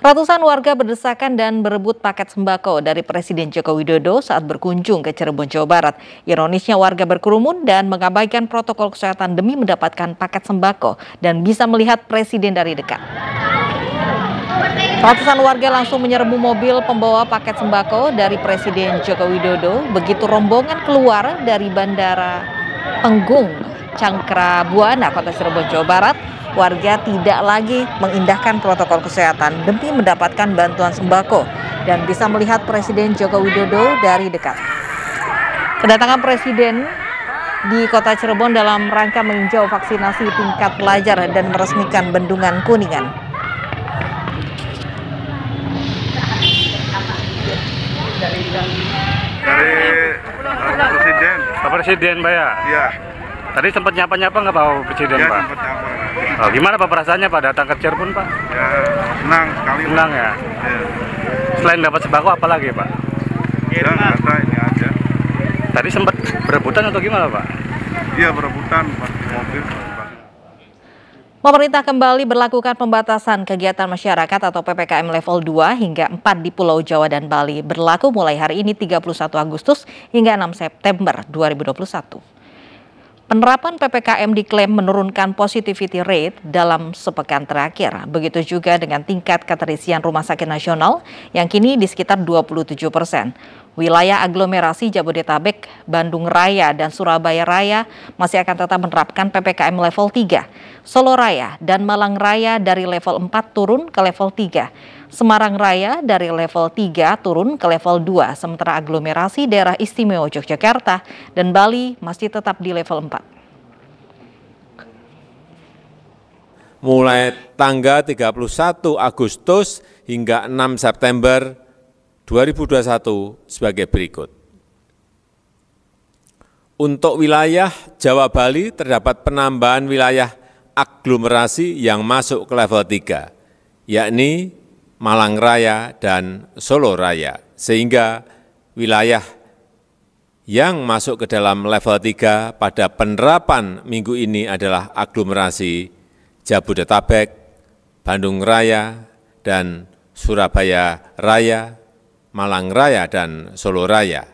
Ratusan warga berdesakan dan berebut paket sembako dari Presiden Joko Widodo saat berkunjung ke Cirebon, Jawa Barat. Ironisnya warga berkerumun dan mengabaikan protokol kesehatan demi mendapatkan paket sembako dan bisa melihat Presiden dari dekat. Ratusan warga langsung menyerbu mobil pembawa paket sembako dari Presiden Joko Widodo begitu rombongan keluar dari Bandara Penggung, Buana, Kota Cirebon, Jawa Barat warga tidak lagi mengindahkan protokol kesehatan demi mendapatkan bantuan sembako dan bisa melihat Presiden Joko Widodo dari dekat. Kedatangan Presiden di kota Cirebon dalam rangka meninjau vaksinasi tingkat pelajar dan meresmikan bendungan Kuningan. Dari Presiden. Pak Presiden, Pak ya? Iya. Tadi sempat nyapa-nyapa nggak Pak Presiden ya, Pak? Sempat nyapa. Oh, gimana Pak perasaannya Pak datang ke Cirebon Pak? Ya senang sekali. Senang ya. ya. Selain dapat sembako apa lagi Pak? Ya kata ini aja. Tadi sempat berebutan atau gimana Pak? Iya berebutan Pak mobil. Pemerintah kembali berlakukan pembatasan kegiatan masyarakat atau PPKM level 2 hingga 4 di Pulau Jawa dan Bali. Berlaku mulai hari ini 31 Agustus hingga 6 September 2021. Penerapan PPKM diklaim menurunkan positivity rate dalam sepekan terakhir. Begitu juga dengan tingkat keterisian rumah sakit nasional yang kini di sekitar 27 persen. Wilayah aglomerasi Jabodetabek, Bandung Raya, dan Surabaya Raya masih akan tetap menerapkan PPKM level 3. Solo Raya dan Malang Raya dari level 4 turun ke level 3. Semarang Raya dari level 3 turun ke level 2, sementara aglomerasi daerah istimewa Yogyakarta dan Bali masih tetap di level 4. mulai tanggal 31 Agustus hingga 6 September 2021 sebagai berikut. Untuk wilayah Jawa Bali terdapat penambahan wilayah aglomerasi yang masuk ke level 3, yakni Malang Raya, dan Solo Raya, sehingga wilayah yang masuk ke dalam level 3 pada penerapan minggu ini adalah aglomerasi Jabodetabek, Bandung Raya, dan Surabaya Raya, Malang Raya, dan Solo Raya.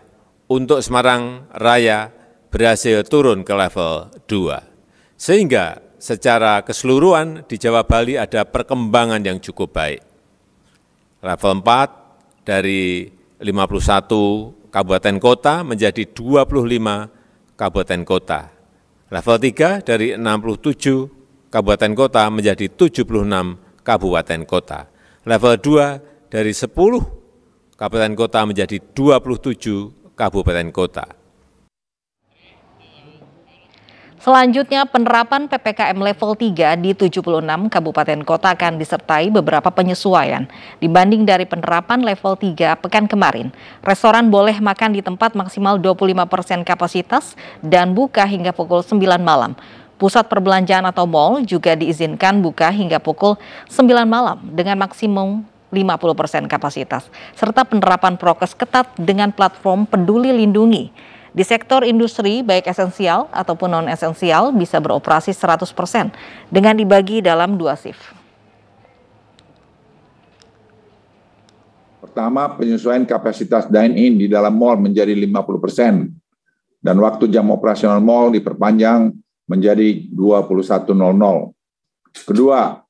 Untuk Semarang Raya berhasil turun ke level 2. Sehingga secara keseluruhan di Jawa Bali ada perkembangan yang cukup baik level empat dari lima puluh satu kabupaten kota menjadi dua puluh lima kabupaten kota. Level tiga dari enam puluh tujuh kabupaten kota menjadi tujuh puluh enam kabupaten kota. Level dua dari sepuluh kabupaten kota menjadi dua puluh tujuh kabupaten kota Selanjutnya penerapan PPKM level 3 di 76 kabupaten kota akan disertai beberapa penyesuaian dibanding dari penerapan level 3 pekan kemarin. Restoran boleh makan di tempat maksimal 25% kapasitas dan buka hingga pukul 9 malam. Pusat perbelanjaan atau mal juga diizinkan buka hingga pukul 9 malam dengan maksimum 50% kapasitas, serta penerapan prokes ketat dengan platform peduli lindungi di sektor industri, baik esensial ataupun non-esensial bisa beroperasi 100% dengan dibagi dalam dua shift. Pertama, penyesuaian kapasitas dine-in di dalam mall menjadi 50% dan waktu jam operasional mall diperpanjang menjadi 21.00. Kedua,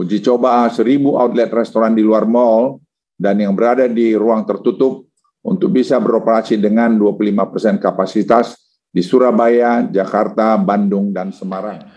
uji coba 1.000 outlet restoran di luar mall dan yang berada di ruang tertutup untuk bisa beroperasi dengan 25% kapasitas di Surabaya, Jakarta, Bandung, dan Semarang.